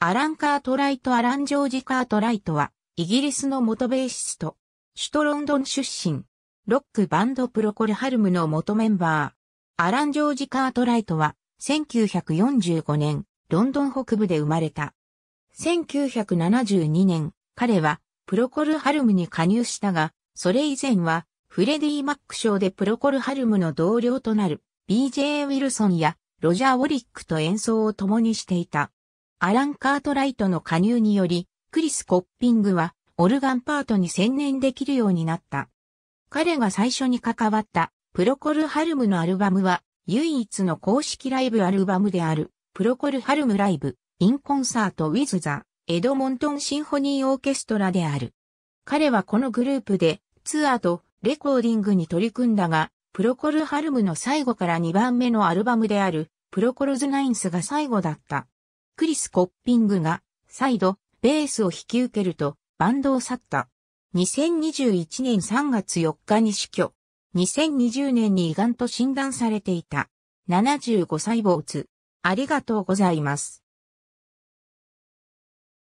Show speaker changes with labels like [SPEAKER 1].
[SPEAKER 1] アラン・カートライト・アラン・ジョージ・カートライトは、イギリスの元ベーシスト、首都ロンドン出身、ロックバンドプロコル・ハルムの元メンバー。アラン・ジョージ・カートライトは、1945年、ロンドン北部で生まれた。1972年、彼は、プロコル・ハルムに加入したが、それ以前は、フレディ・マック賞でプロコル・ハルムの同僚となる、BJ・ ウィルソンや、ロジャー・ウォリックと演奏を共にしていた。アラン・カートライトの加入により、クリス・コッピングは、オルガンパートに専念できるようになった。彼が最初に関わった、プロコル・ハルムのアルバムは、唯一の公式ライブアルバムである、プロコル・ハルムライブ、インコンサート・ウィズ・ザ・エドモントン・シンフォニー・オーケストラである。彼はこのグループで、ツアーとレコーディングに取り組んだが、プロコル・ハルムの最後から2番目のアルバムである、プロコルズ・ナインスが最後だった。クリス・コッピングが再度ベースを引き受けるとバンドを去った。2021年3月4日に死去。2020年に胃がんと診断されていた。75歳坊主。ありがとうございます。